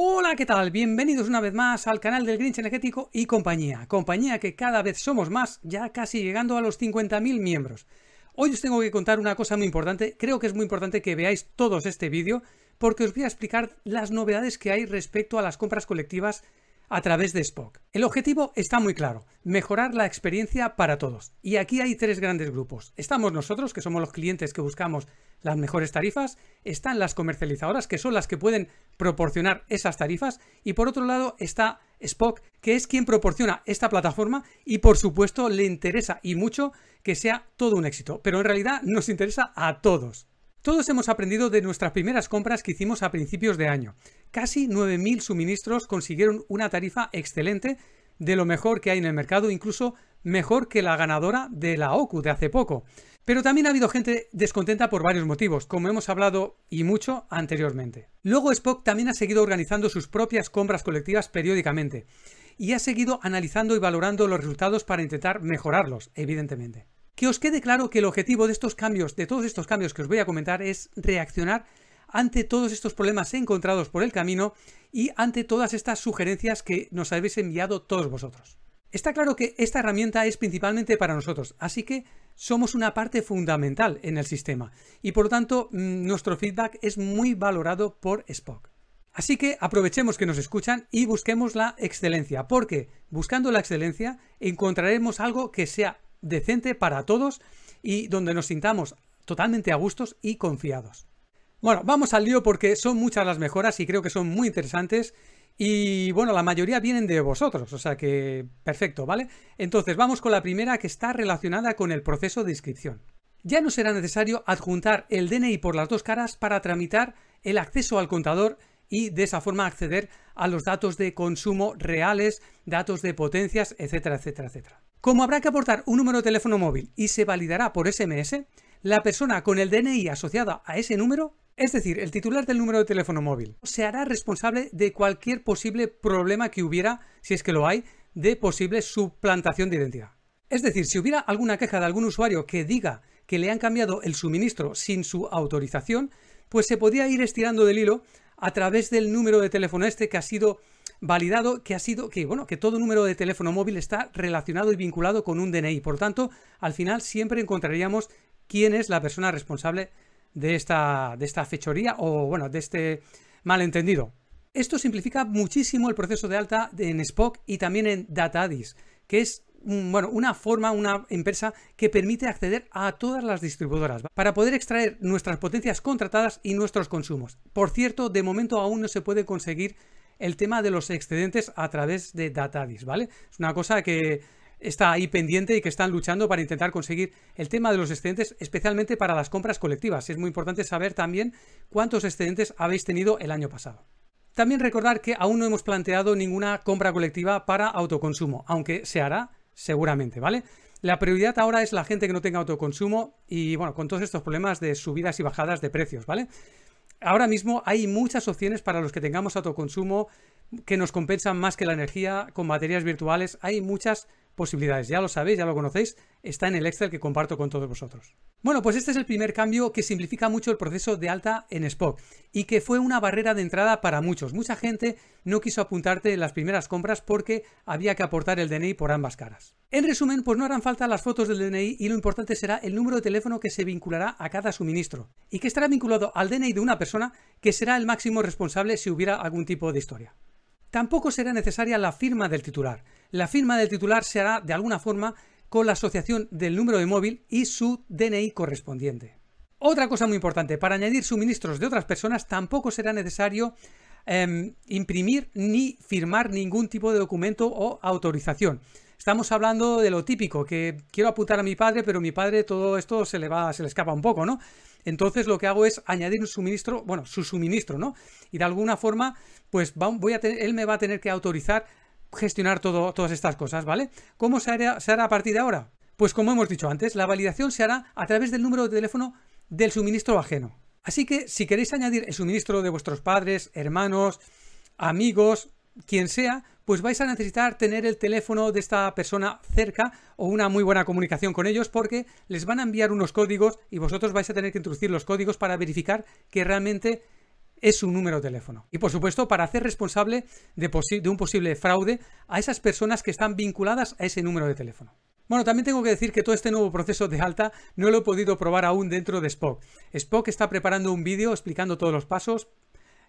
Hola, ¿qué tal? Bienvenidos una vez más al canal del Grinch Energético y compañía. Compañía que cada vez somos más, ya casi llegando a los 50.000 miembros. Hoy os tengo que contar una cosa muy importante, creo que es muy importante que veáis todos este vídeo, porque os voy a explicar las novedades que hay respecto a las compras colectivas a través de Spock. El objetivo está muy claro, mejorar la experiencia para todos. Y aquí hay tres grandes grupos. Estamos nosotros, que somos los clientes que buscamos las mejores tarifas, están las comercializadoras, que son las que pueden proporcionar esas tarifas, y por otro lado está Spock, que es quien proporciona esta plataforma y por supuesto le interesa y mucho que sea todo un éxito, pero en realidad nos interesa a todos. Todos hemos aprendido de nuestras primeras compras que hicimos a principios de año. Casi 9.000 suministros consiguieron una tarifa excelente de lo mejor que hay en el mercado, incluso mejor que la ganadora de la OCU de hace poco. Pero también ha habido gente descontenta por varios motivos, como hemos hablado y mucho anteriormente. Luego Spock también ha seguido organizando sus propias compras colectivas periódicamente y ha seguido analizando y valorando los resultados para intentar mejorarlos, evidentemente. Que os quede claro que el objetivo de estos cambios, de todos estos cambios que os voy a comentar, es reaccionar ante todos estos problemas encontrados por el camino y ante todas estas sugerencias que nos habéis enviado todos vosotros. Está claro que esta herramienta es principalmente para nosotros, así que somos una parte fundamental en el sistema y por lo tanto mm, nuestro feedback es muy valorado por Spock. Así que aprovechemos que nos escuchan y busquemos la excelencia, porque buscando la excelencia encontraremos algo que sea decente para todos y donde nos sintamos totalmente a gustos y confiados. Bueno, vamos al lío porque son muchas las mejoras y creo que son muy interesantes y bueno, la mayoría vienen de vosotros, o sea que perfecto, ¿vale? Entonces vamos con la primera que está relacionada con el proceso de inscripción. Ya no será necesario adjuntar el DNI por las dos caras para tramitar el acceso al contador y de esa forma acceder a los datos de consumo reales, datos de potencias, etcétera, etcétera, etcétera. Como habrá que aportar un número de teléfono móvil y se validará por SMS, la persona con el DNI asociada a ese número, es decir, el titular del número de teléfono móvil, se hará responsable de cualquier posible problema que hubiera, si es que lo hay, de posible suplantación de identidad. Es decir, si hubiera alguna queja de algún usuario que diga que le han cambiado el suministro sin su autorización, pues se podría ir estirando del hilo a través del número de teléfono este que ha sido validado que ha sido que, bueno, que todo número de teléfono móvil está relacionado y vinculado con un DNI. Por tanto, al final siempre encontraríamos quién es la persona responsable de esta, de esta fechoría o, bueno, de este malentendido. Esto simplifica muchísimo el proceso de alta en Spock y también en DataDis, que es bueno, una forma, una empresa que permite acceder a todas las distribuidoras para poder extraer nuestras potencias contratadas y nuestros consumos. Por cierto, de momento aún no se puede conseguir el tema de los excedentes a través de Datadis, ¿vale? Es una cosa que está ahí pendiente y que están luchando para intentar conseguir el tema de los excedentes, especialmente para las compras colectivas. Es muy importante saber también cuántos excedentes habéis tenido el año pasado. También recordar que aún no hemos planteado ninguna compra colectiva para autoconsumo, aunque se hará seguramente, ¿vale? La prioridad ahora es la gente que no tenga autoconsumo y, bueno, con todos estos problemas de subidas y bajadas de precios, ¿vale? ahora mismo hay muchas opciones para los que tengamos autoconsumo que nos compensan más que la energía con baterías virtuales. Hay muchas posibilidades. Ya lo sabéis, ya lo conocéis, está en el Excel que comparto con todos vosotros. Bueno, pues este es el primer cambio que simplifica mucho el proceso de alta en Spock y que fue una barrera de entrada para muchos. Mucha gente no quiso apuntarte en las primeras compras porque había que aportar el DNI por ambas caras. En resumen, pues no harán falta las fotos del DNI y lo importante será el número de teléfono que se vinculará a cada suministro y que estará vinculado al DNI de una persona que será el máximo responsable si hubiera algún tipo de historia. Tampoco será necesaria la firma del titular. La firma del titular se hará de alguna forma con la asociación del número de móvil y su DNI correspondiente. Otra cosa muy importante, para añadir suministros de otras personas tampoco será necesario em, imprimir ni firmar ningún tipo de documento o autorización. Estamos hablando de lo típico, que quiero apuntar a mi padre, pero mi padre todo esto se le va, se le escapa un poco, ¿no? entonces lo que hago es añadir un suministro, bueno, su suministro, ¿no? Y de alguna forma, pues voy a tener, él me va a tener que autorizar gestionar todas estas cosas, ¿vale? ¿Cómo se hará a partir de ahora? Pues como hemos dicho antes, la validación se hará a través del número de teléfono del suministro ajeno. Así que si queréis añadir el suministro de vuestros padres, hermanos, amigos, quien sea, pues vais a necesitar tener el teléfono de esta persona cerca o una muy buena comunicación con ellos porque les van a enviar unos códigos y vosotros vais a tener que introducir los códigos para verificar que realmente es su número de teléfono. Y por supuesto, para hacer responsable de, de, un posible fraude a esas personas que están vinculadas a ese número de teléfono. Bueno, también tengo que decir que todo este nuevo proceso de alta no lo he podido probar aún dentro de Spock. Spock está preparando un vídeo explicando todos los pasos,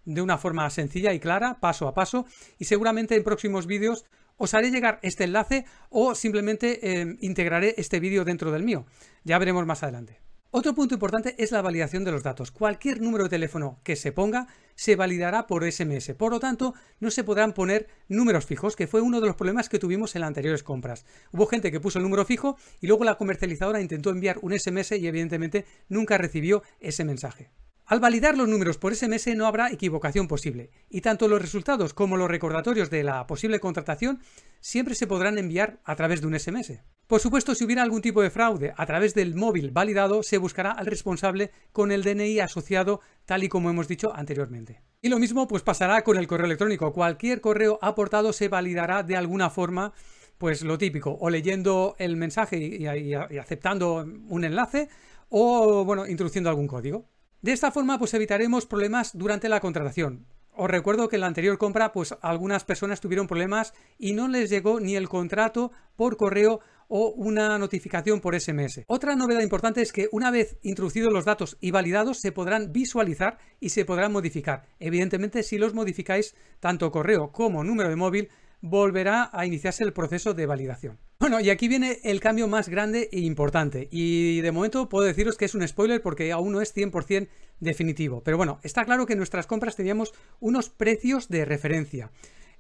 de una forma sencilla y clara, paso a paso, y seguramente en próximos vídeos os haré llegar este enlace o simplemente em, integraré este vídeo dentro del mío. Ya veremos más adelante. Otro punto importante es la validación de los datos. Cualquier número de teléfono que se ponga se validará por SMS. Por lo tanto, no se podrán poner números fijos, que fue uno de los problemas que tuvimos en las anteriores compras. Hubo gente que puso el número fijo y luego la comercializadora intentó enviar un SMS y evidentemente nunca recibió ese mensaje. Al validar los números por SMS no habrá equivocación posible, y tanto los resultados como los recordatorios de la posible contratación siempre se podrán enviar a través de un SMS. Por supuesto, si hubiera algún tipo de fraude a través del móvil validado, se buscará al responsable con el DNI asociado, tal y como hemos dicho anteriormente. Y lo mismo pues pasará con el correo electrónico. Cualquier correo aportado se validará de alguna forma pues lo típico, o leyendo el mensaje y, aceptando un enlace, o bueno, introduciendo algún código. De esta forma pues evitaremos problemas durante la contratación. Os recuerdo que en la anterior compra pues algunas personas tuvieron problemas y no les llegó ni el contrato por correo o una notificación por SMS. Otra novedad importante es que una vez introducidos los datos y validados se podrán visualizar y se podrán modificar. Evidentemente si los modificáis tanto correo como número de móvil volverá a iniciarse el proceso de validación. Bueno, y aquí viene el cambio más grande e importante. Y de momento puedo deciros que es un spoiler porque aún no es 100% definitivo. Pero bueno, está claro que en nuestras compras teníamos unos precios de referencia.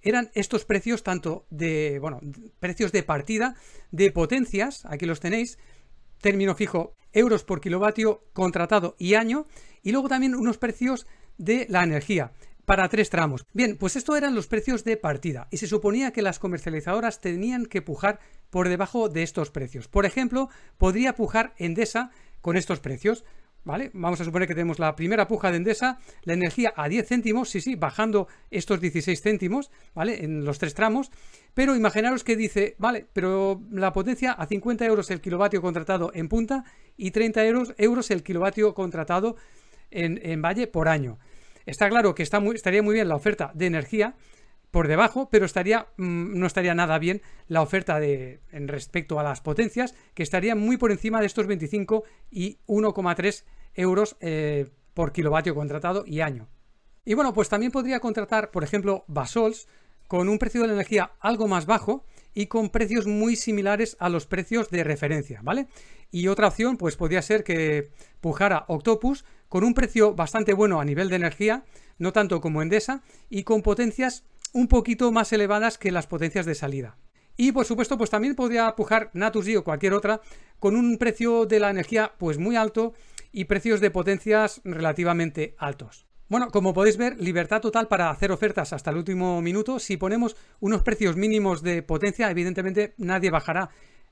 Eran estos precios tanto de, bueno, precios de partida, de potencias, aquí los tenéis, término fijo, euros por kilovatio contratado y año, y luego también unos precios de la energía para tres tramos. Bien, pues esto eran los precios de partida y se suponía que las comercializadoras tenían que pujar por debajo de estos precios. Por ejemplo, podría pujar Endesa con estos precios. ¿Vale? Vamos a suponer que tenemos la primera puja de Endesa, la energía a 10 céntimos, sí, sí, bajando estos 16 céntimos, ¿vale? En los tres tramos. Pero imaginaros que dice, vale, pero la potencia a 50 euros el kilovatio contratado en punta y 30 euros, euros el kilovatio contratado en valle por año. Está claro que estaría muy bien la oferta de energía por debajo, pero mm, no estaría nada bien la oferta en respecto a las potencias, que estaría muy por encima de estos 25 y 1,3 euros eh, por kilovatio contratado y año. Y bueno, pues también podría contratar, por ejemplo, Basols con un precio de la energía algo más bajo y con precios muy similares a los precios de referencia, ¿vale? Y otra opción, pues podría ser que pujara Octopus con un precio bastante bueno a nivel de energía, no tanto como Endesa, y con potencias un poquito más elevadas que las potencias de salida. Y por supuesto, pues también podría pujar Natus o cualquier otra con un precio de la energía pues muy alto y precios de potencias relativamente altos. Bueno, como podéis ver, libertad total para hacer ofertas hasta el último minuto. Si ponemos unos precios mínimos de potencia, evidentemente nadie bajará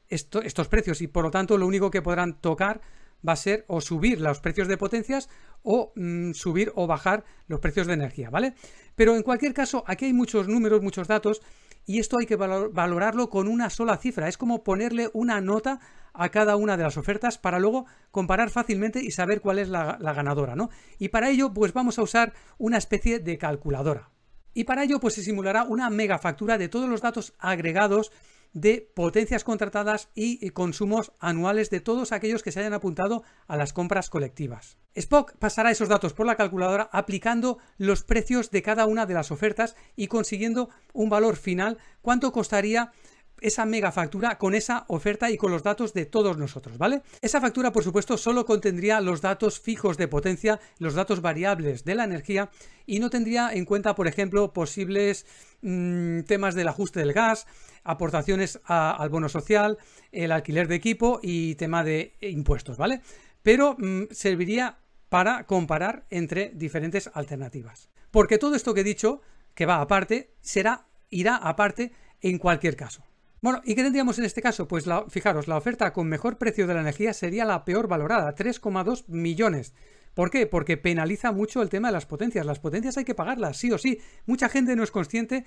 estos precios y por lo tanto lo único que podrán tocar va a ser o subir los precios de potencias o mm, subir o bajar los precios de energía, ¿vale? Pero en cualquier caso, aquí hay muchos números, muchos datos y esto hay que valorarlo con una sola cifra. Es como ponerle una nota a cada una de las ofertas para luego comparar fácilmente y saber cuál es la, ganadora, ¿no? Y para ello, pues vamos a usar una especie de calculadora. Y para ello, pues se simulará una mega factura de todos los datos agregados de potencias contratadas y consumos anuales de todos aquellos que se hayan apuntado a las compras colectivas. Spock pasará esos datos por la calculadora aplicando los precios de cada una de las ofertas y consiguiendo un valor final cuánto costaría esa mega factura con esa oferta y con los datos de todos nosotros, ¿vale? Esa factura, por supuesto, solo contendría los datos fijos de potencia, los datos variables de la energía y no tendría en cuenta, por ejemplo, posibles mm, temas del ajuste del gas, aportaciones al bono social, el alquiler de equipo y tema de impuestos, ¿vale? Pero mm, serviría para comparar entre diferentes alternativas. Porque todo esto que he dicho, que va aparte, será, irá aparte en cualquier caso. Bueno, ¿y qué tendríamos en este caso? Pues la, fijaros, la oferta con mejor precio de la energía sería la peor valorada, 3,2 millones. ¿Por qué? Porque penaliza mucho el tema de las potencias. Las potencias hay que pagarlas, sí o sí. Mucha gente no es consciente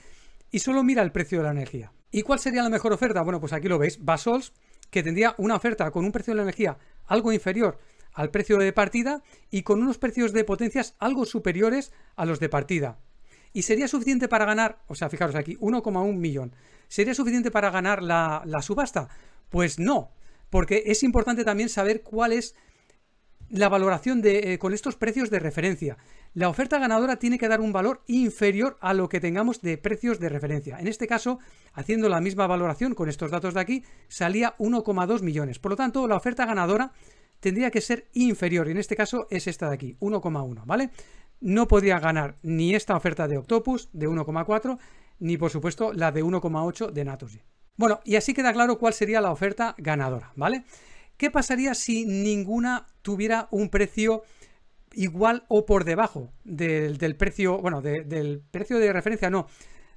y solo mira el precio de la energía. ¿Y cuál sería la mejor oferta? Bueno, pues aquí lo veis, Basols, que tendría una oferta con un precio de la energía algo inferior al precio de partida y con unos precios de potencias algo superiores a los de partida y sería suficiente para ganar, o sea, fijaros aquí, 1,1 millón. ¿Sería suficiente para ganar la, subasta? Pues no, porque es importante también saber cuál es la valoración de, eh, con estos precios de referencia. La oferta ganadora tiene que dar un valor inferior a lo que tengamos de precios de referencia. En este caso, haciendo la misma valoración con estos datos de aquí, salía 1,2 millones. Por lo tanto, la oferta ganadora tendría que ser inferior. Y en este caso es esta de aquí, 1,1, ¿vale? no podía ganar ni esta oferta de Octopus de 1,4 ni por supuesto la de 1,8 de Naturgy. Bueno, y así queda claro cuál sería la oferta ganadora, ¿vale? ¿Qué pasaría si ninguna tuviera un precio igual o por debajo del, precio, bueno, del precio de referencia, no,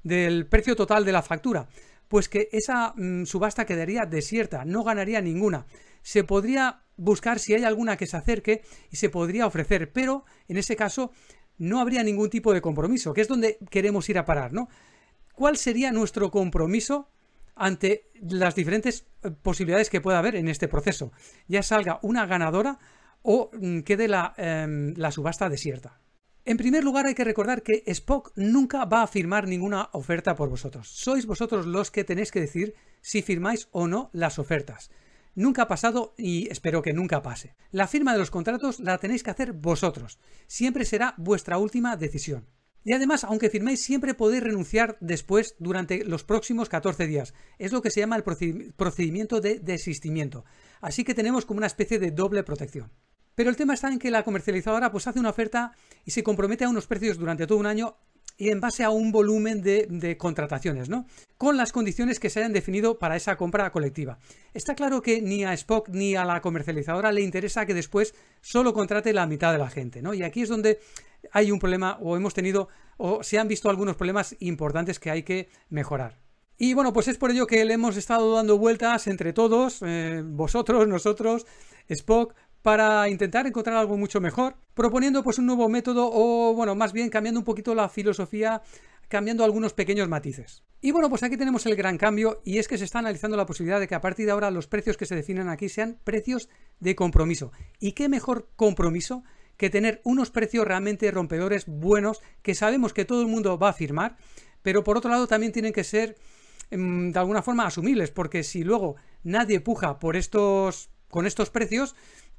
del precio total de la factura? Pues que esa mm, subasta quedaría desierta, no ganaría ninguna se podría buscar si hay alguna que se acerque y se podría ofrecer, pero en ese caso no habría ningún tipo de compromiso, que es donde queremos ir a parar, ¿no? ¿Cuál sería nuestro compromiso ante las diferentes eh, posibilidades que pueda haber en este proceso? Ya salga una ganadora o mm, quede la, em, la subasta desierta. En primer lugar, hay que recordar que Spock nunca va a firmar ninguna oferta por vosotros. Sois vosotros los que tenéis que decir si firmáis o no las ofertas. Nunca ha pasado y espero que nunca pase. La firma de los contratos la tenéis que hacer vosotros. Siempre será vuestra última decisión. Y además, aunque firméis, siempre podéis renunciar después durante los próximos 14 días. Es lo que se llama el procedimiento de desistimiento. Así que tenemos como una especie de doble protección. Pero el tema está en que la comercializadora pues hace una oferta y se compromete a unos precios durante todo un año y en base a un volumen de, contrataciones, ¿no? Con las condiciones que se hayan definido para esa compra colectiva. Está claro que ni a Spock ni a la comercializadora le interesa que después solo contrate la mitad de la gente, ¿no? Y aquí es donde hay un problema o hemos tenido o se han visto algunos problemas importantes que hay que mejorar. Y bueno, pues es por ello que le hemos estado dando vueltas entre todos, eh, vosotros, nosotros, Spock, para intentar encontrar algo mucho mejor, proponiendo pues un nuevo método o bueno, más bien cambiando un poquito la filosofía cambiando algunos pequeños matices. Y bueno, pues aquí tenemos el gran cambio y es que se está analizando la posibilidad de que a partir de ahora los precios que se definen aquí sean precios de compromiso. ¿Y qué mejor compromiso que tener unos precios realmente rompedores buenos que sabemos que todo el mundo va a firmar, pero por otro lado también tienen que ser em, de alguna forma asumibles, porque si luego nadie puja por estos con estos precios,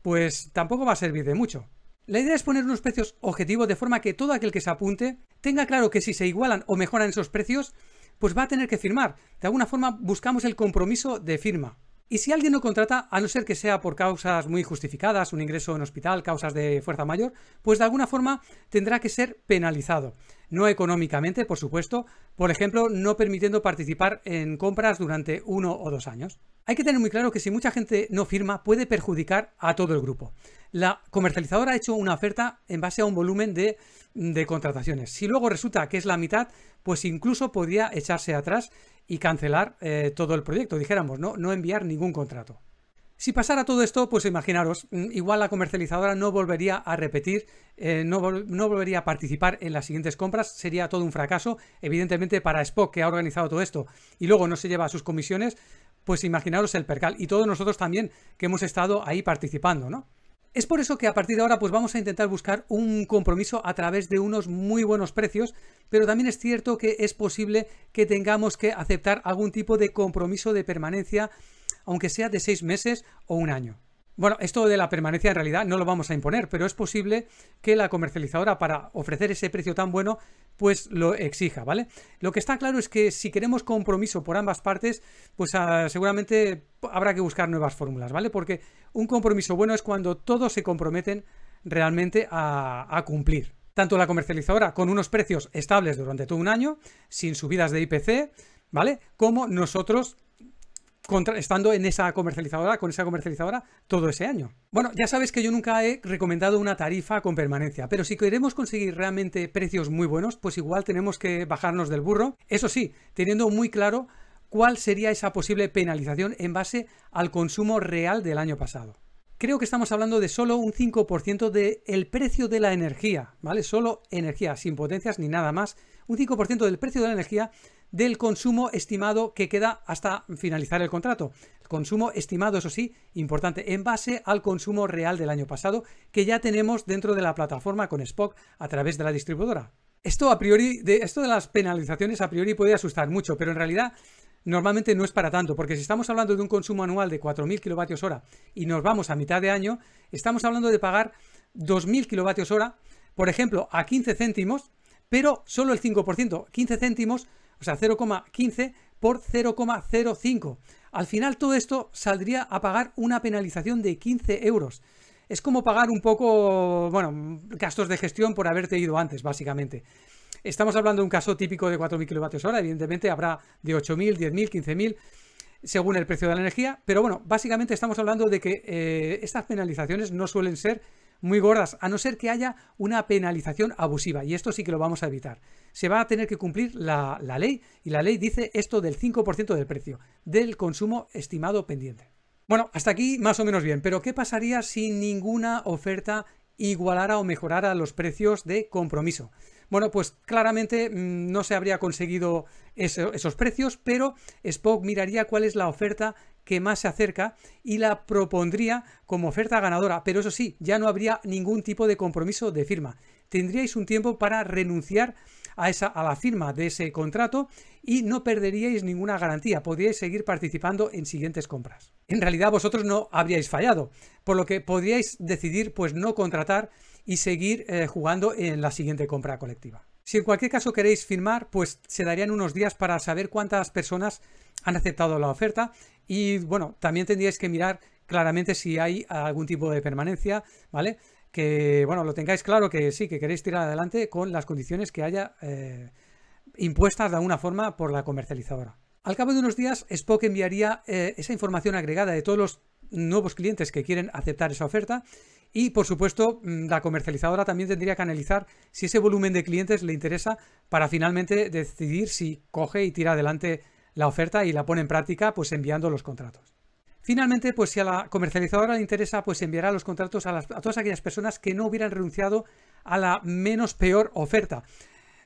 pues tampoco va a servir de mucho. La idea es poner unos precios objetivos de forma que todo aquel que se apunte tenga claro que si se igualan o mejoran esos precios, pues va a tener que firmar. De alguna forma buscamos el compromiso de firma. Y si alguien no contrata, a no ser que sea por causas muy justificadas, un ingreso en hospital, causas de fuerza mayor, pues de alguna forma tendrá que ser penalizado. No económicamente, por supuesto, por ejemplo, no permitiendo participar en compras durante uno o dos años. Hay que tener muy claro que si mucha gente no firma, puede perjudicar a todo el grupo. La comercializadora ha hecho una oferta en base a un volumen de, contrataciones. Si luego resulta que es la mitad, pues incluso podría echarse atrás y cancelar eh, todo el proyecto, dijéramos, ¿no? no enviar ningún contrato. Si pasara todo esto, pues imaginaros, mm, igual la comercializadora no volvería a repetir, eh, no, no, volvería a participar en las siguientes compras, sería todo un fracaso, evidentemente para Spock que ha organizado todo esto y luego no se lleva a sus comisiones, pues imaginaros el percal y todos nosotros también que hemos estado ahí participando, ¿no? Es por eso que a partir de ahora pues vamos a intentar buscar un compromiso a través de unos muy buenos precios, pero también es cierto que es posible que tengamos que aceptar algún tipo de compromiso de permanencia, aunque sea de seis meses o un año. Bueno, esto de la permanencia en realidad no lo vamos a imponer, pero es posible que la comercializadora para ofrecer ese precio tan bueno pues lo exija, ¿vale? Lo que está claro es que si queremos compromiso por ambas partes, pues ah, seguramente habrá que buscar nuevas fórmulas, ¿vale? Porque un compromiso bueno es cuando todos se comprometen realmente a, a cumplir. Tanto la comercializadora con unos precios estables durante todo un año, sin subidas de IPC, ¿vale? Como nosotros estando en esa comercializadora, con esa comercializadora todo ese año. Bueno, ya sabes que yo nunca he recomendado una tarifa con permanencia, pero si queremos conseguir realmente precios muy buenos, pues igual tenemos que bajarnos del burro. Eso sí, teniendo muy claro cuál sería esa posible penalización en base al consumo real del año pasado. Creo que estamos hablando de solo un 5% del precio de la energía, ¿vale? Solo energía, sin potencias ni nada más. Un 5% del precio de la energía del consumo estimado que queda hasta finalizar el contrato. El consumo estimado, eso sí, importante, en base al consumo real del año pasado que ya tenemos dentro de la plataforma con Spock a través de la distribuidora. Esto a priori, de, esto de las penalizaciones a priori puede asustar mucho, pero en realidad normalmente no es para tanto, porque si estamos hablando de un consumo anual de 4.000 kWh hora y nos vamos a mitad de año, estamos hablando de pagar 2.000 kWh, hora, por ejemplo, a 15 céntimos, pero solo el 5%, 15 céntimos o sea, 0,15 por 0,05. Al final todo esto saldría a pagar una penalización de 15 euros. Es como pagar un poco, bueno, gastos de gestión por haberte ido antes, básicamente. Estamos hablando de un caso típico de 4.000 kilovatios hora, evidentemente habrá de 8.000, 10.000, 15.000 según el precio de la energía, pero bueno, básicamente estamos hablando de que eh, estas penalizaciones no suelen ser muy gordas, a no ser que haya una penalización abusiva, y esto sí que lo vamos a evitar. Se va a tener que cumplir la, ley, y la ley dice esto del 5% del precio, del consumo estimado pendiente. Bueno, hasta aquí más o menos bien, pero ¿qué pasaría si ninguna oferta igualara o mejorara los precios de compromiso? Bueno, pues claramente mm, no se habría conseguido esos precios, pero Spock miraría cuál es la oferta que más se acerca y la propondría como oferta ganadora, pero eso sí, ya no habría ningún tipo de compromiso de firma. Tendríais un tiempo para renunciar a, esa, a la firma de ese contrato y no perderíais ninguna garantía, podríais seguir participando en siguientes compras. En realidad vosotros no habríais fallado, por lo que podríais decidir pues no contratar y seguir eh, jugando en la siguiente compra colectiva. Si en cualquier caso queréis firmar, pues se darían unos días para saber cuántas personas han aceptado la oferta y bueno, también tendríais que mirar claramente si hay algún tipo de permanencia, ¿vale? Que bueno, lo tengáis claro que sí, que queréis tirar adelante con las condiciones que haya eh, impuestas de alguna forma por la comercializadora. Al cabo de unos días, Spock enviaría eh, esa información agregada de todos los nuevos clientes que quieren aceptar esa oferta y por supuesto, mm, la comercializadora también tendría que analizar si ese volumen de clientes le interesa para finalmente decidir si coge y tira adelante la oferta y la pone en práctica, pues enviando los contratos. Finalmente, pues si a la comercializadora le interesa, pues enviará los contratos a, a todas aquellas personas que no hubieran renunciado a la menos peor oferta.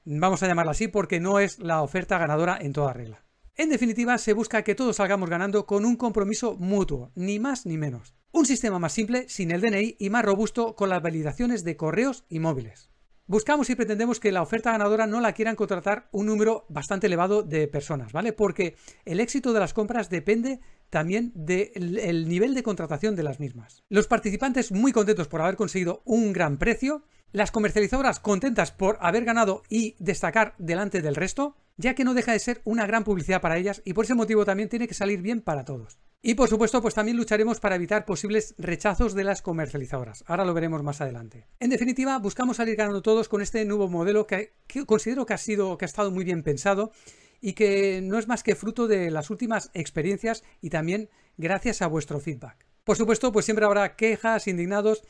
Vamos a llamarla así porque no es la oferta ganadora en toda regla. En definitiva, se busca que todos salgamos ganando con un compromiso mutuo, ni más ni menos. Un sistema más simple, sin el DNI, y más robusto con las validaciones de correos y móviles. Buscamos y pretendemos que la oferta ganadora no la quieran contratar un número bastante elevado de personas, ¿vale? Porque el éxito de las compras depende también del nivel de contratación de las mismas. Los participantes muy contentos por haber conseguido un gran precio, las comercializadoras contentas por haber ganado y destacar delante del resto, ya que no deja de ser una gran publicidad para ellas y por ese motivo también tiene que salir bien para todos. Y por supuesto, pues también lucharemos para evitar posibles rechazos de las comercializadoras. Ahora lo veremos más adelante. En definitiva, buscamos salir ganando todos con este nuevo modelo que, considero que ha sido, que ha estado muy bien pensado y que no es más que fruto de las últimas experiencias y también gracias a vuestro feedback. Por supuesto, pues siempre habrá quejas, indignados,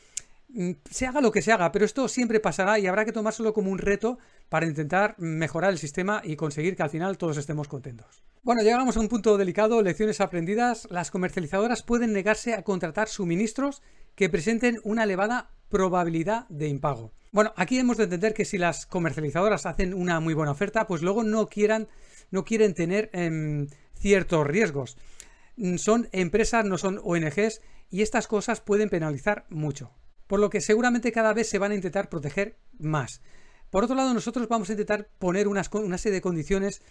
mm, se haga lo que se haga, pero esto siempre pasará y habrá que tomárselo como un reto para intentar mejorar el sistema y conseguir que al final todos estemos contentos. Bueno, llegamos a un punto delicado, lecciones aprendidas. Las comercializadoras pueden negarse a contratar suministros que presenten una elevada probabilidad de impago. Bueno, aquí hemos de entender que si las comercializadoras hacen una muy buena oferta, pues luego no, no quieren tener em, ciertos riesgos. Mm, son empresas, no son ONGs, y estas cosas pueden penalizar mucho. Por lo que seguramente cada vez se van a intentar proteger más. Por otro lado, nosotros vamos a intentar poner una serie de condiciones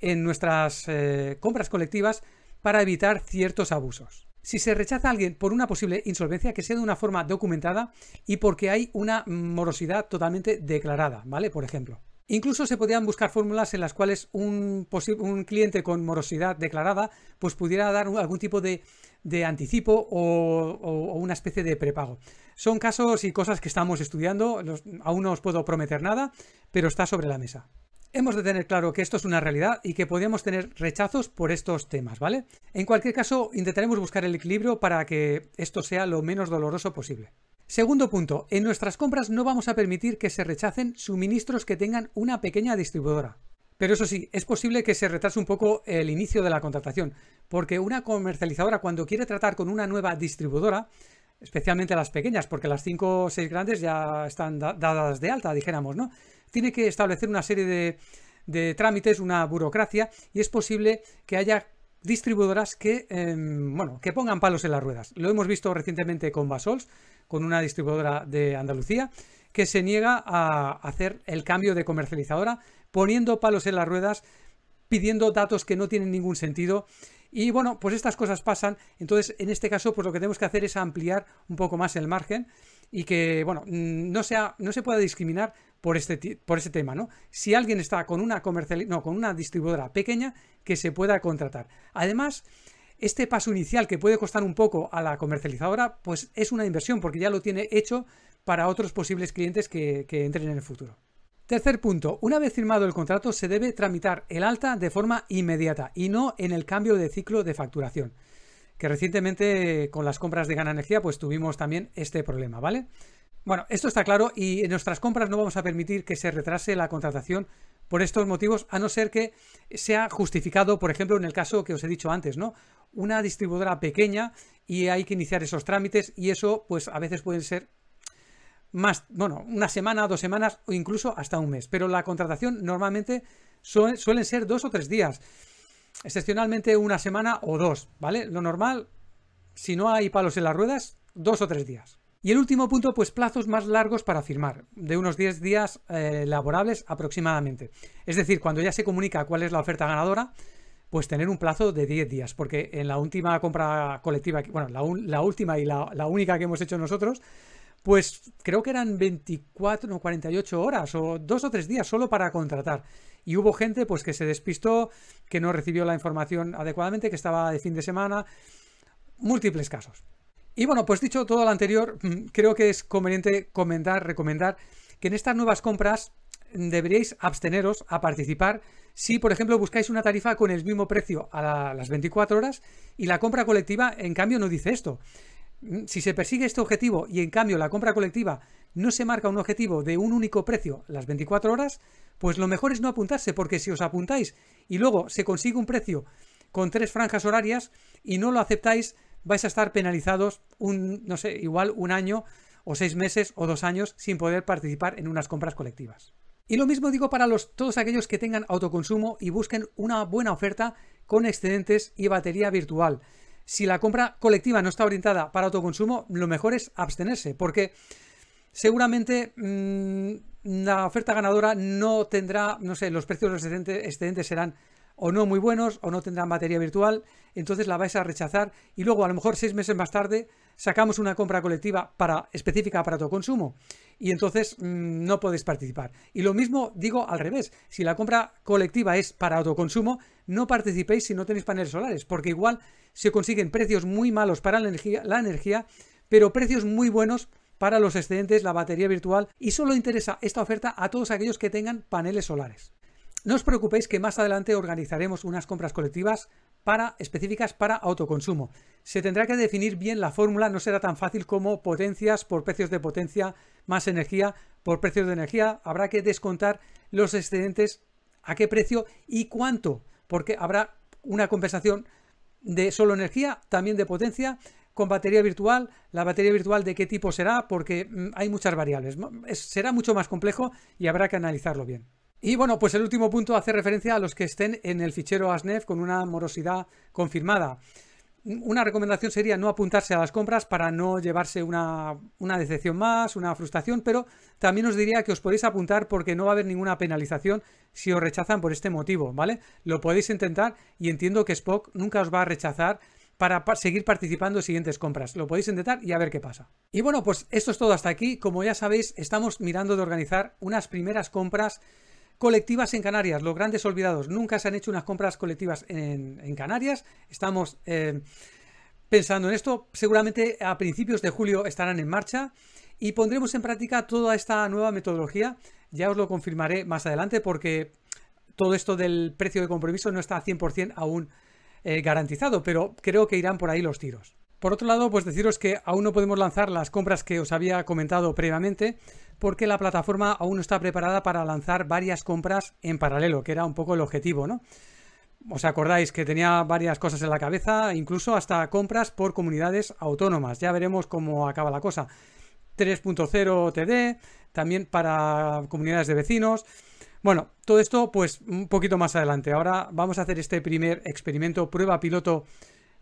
en nuestras eh, compras colectivas para evitar ciertos abusos. Si se rechaza a alguien por una posible insolvencia, que sea de una forma documentada y porque hay una morosidad totalmente declarada, ¿vale? Por ejemplo. Incluso se podrían buscar fórmulas en las cuales un, cliente con morosidad declarada pues pudiera dar algún tipo de, anticipo o, una especie de prepago. Son casos y cosas que estamos estudiando, aún no os puedo prometer nada, pero está sobre la mesa. Hemos de tener claro que esto es una realidad y que podemos tener rechazos por estos temas, ¿vale? En cualquier caso, intentaremos buscar el equilibrio para que esto sea lo menos doloroso posible. Segundo punto, en nuestras compras no vamos a permitir que se rechacen suministros que tengan una pequeña distribuidora. Pero eso sí, es posible que se retrase un poco el inicio de la contratación, porque una comercializadora cuando quiere tratar con una nueva distribuidora especialmente las pequeñas, porque las cinco o seis grandes ya están dadas de alta, dijéramos, ¿no? Tiene que establecer una serie de, de trámites, una burocracia, y es posible que haya distribuidoras que, em, bueno, que pongan palos en las ruedas. Lo hemos visto recientemente con Basols, con una distribuidora de Andalucía, que se niega a hacer el cambio de comercializadora poniendo palos en las ruedas pidiendo datos que no tienen ningún sentido. Y bueno, pues estas cosas pasan. Entonces, en este caso, pues lo que tenemos que hacer es ampliar un poco más el margen y que, bueno, mm, no, sea, no se pueda discriminar por este, por ese tema, ¿no? Si alguien está con una comercial, no, con una distribuidora pequeña, que se pueda contratar. Además, este paso inicial que puede costar un poco a la comercializadora, pues es una inversión porque ya lo tiene hecho para otros posibles clientes que entren en el futuro. Tercer punto, una vez firmado el contrato se debe tramitar el alta de forma inmediata y no en el cambio de ciclo de facturación, que recientemente con las compras de Gana Energía pues tuvimos también este problema, ¿vale? Bueno, esto está claro y en nuestras compras no vamos a permitir que se retrase la contratación por estos motivos, a no ser que sea justificado, por ejemplo, en el caso que os he dicho antes, ¿no? Una distribuidora pequeña y hay que iniciar esos trámites y eso pues a veces pueden ser más, bueno, una semana, dos semanas o incluso hasta un mes. Pero la contratación normalmente suelen ser dos o tres días, excepcionalmente una semana o dos, ¿vale? Lo normal, si no hay palos en las ruedas, dos o tres días. Y el último punto, pues plazos más largos para firmar, de unos 10 días eh, laborables aproximadamente. Es decir, cuando ya se comunica cuál es la oferta ganadora, pues tener un plazo de 10 días, porque en la última compra colectiva, bueno, la, última y la única que hemos hecho nosotros, pues creo que eran 24, no, 48 horas o dos o tres días solo para contratar. Y hubo gente pues que se despistó, que no recibió la información adecuadamente, que estaba de fin de semana, múltiples casos. Y bueno, pues dicho todo lo anterior, mm, creo que es conveniente comentar, recomendar que en estas nuevas compras deberíais absteneros a participar si, por ejemplo, buscáis una tarifa con el mismo precio a las 24 horas y la compra colectiva, en cambio, no dice esto. Mm, si se persigue este objetivo y en cambio la compra colectiva no se marca un objetivo de un único precio las 24 horas, pues lo mejor es no apuntarse, porque si os apuntáis y luego se consigue un precio con tres franjas horarias y no lo aceptáis, vais a estar penalizados un, no sé, igual un año o seis meses o dos años sin poder participar en unas compras colectivas. Y lo mismo digo para los, todos aquellos que tengan autoconsumo y busquen una buena oferta con excedentes y batería virtual si la compra colectiva no está orientada para autoconsumo, lo mejor es abstenerse, porque seguramente mm, la oferta ganadora no tendrá, no sé, los precios excedentes, serán o no muy buenos o no tendrán materia virtual, entonces la vais a rechazar y luego a lo mejor seis meses más tarde sacamos una compra colectiva para, específica para autoconsumo y entonces mm, no podéis participar. Y lo mismo digo al revés, si la compra colectiva es para autoconsumo, no participéis si no tenéis paneles solares, porque igual se consiguen precios muy malos para la energía, la energía pero precios muy buenos para los excedentes, la batería virtual y solo interesa esta oferta a todos aquellos que tengan paneles solares. No os preocupéis que más adelante organizaremos unas compras colectivas para, específicas para autoconsumo. Se tendrá que definir bien la fórmula, no será tan fácil como potencias por precios de potencia más energía por precios de energía. Habrá que descontar los excedentes a qué precio y cuánto, porque habrá una compensación de solo energía, también de potencia, con batería virtual, la batería virtual de qué tipo será, porque mm, hay muchas variables. Será mucho más complejo y habrá que analizarlo bien. Y bueno, pues el último punto hace referencia a los que estén en el fichero ASNEF con una morosidad confirmada. Una recomendación sería no apuntarse a las compras para no llevarse una, una decepción más, una frustración, pero también os diría que os podéis apuntar porque no va a haber ninguna penalización si os rechazan por este motivo, ¿vale? Lo podéis intentar y entiendo que Spock nunca os va a rechazar para seguir participando en siguientes compras. Lo podéis intentar y a ver qué pasa. Y bueno, pues esto es todo hasta aquí. Como ya sabéis, estamos mirando de organizar unas primeras compras Colectivas en Canarias, los grandes olvidados. Nunca se han hecho unas compras colectivas en, Canarias. Estamos eh, pensando en esto. Seguramente a principios de julio estarán en marcha y pondremos en práctica toda esta nueva metodología. Ya os lo confirmaré más adelante porque todo esto del precio de compromiso no está 100% aún eh, garantizado, pero creo que irán por ahí los tiros. Por otro lado, pues deciros que aún no podemos lanzar las compras que os había comentado previamente, porque la plataforma aún no está preparada para lanzar varias compras en paralelo, que era un poco el objetivo, ¿no? ¿Os acordáis que tenía varias cosas en la cabeza, incluso hasta compras por comunidades autónomas? Ya veremos cómo acaba la cosa. 3.0 TD, también para comunidades de vecinos. Bueno, todo esto pues un poquito más adelante. Ahora vamos a hacer este primer experimento, prueba piloto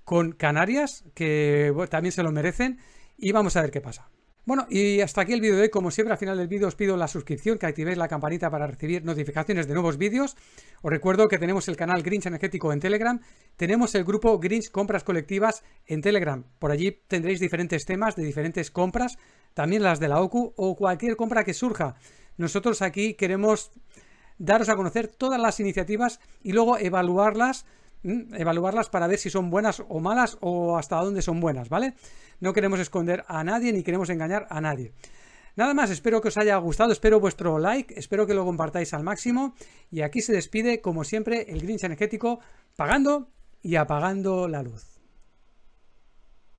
con Canarias, que también se lo merecen, y vamos a ver qué pasa. Bueno, y hasta aquí el vídeo de hoy. Como siempre, al final del vídeo os pido la suscripción, que activéis la campanita para recibir notificaciones de nuevos vídeos. Os recuerdo que tenemos el canal Grinch Energético en Telegram. Tenemos el grupo Grinch Compras Colectivas en Telegram. Por allí tendréis diferentes temas de diferentes compras, también las de la OCU o cualquier compra que surja. Nosotros aquí queremos daros a conocer todas las iniciativas y luego evaluarlas Mm, evaluarlas para ver si son buenas o malas o hasta dónde son buenas, ¿vale? No queremos esconder a nadie ni queremos engañar a nadie. Nada más, espero que os haya gustado, espero vuestro like, espero que lo compartáis al máximo y aquí se despide, como siempre, el Grinch energético pagando y apagando la luz.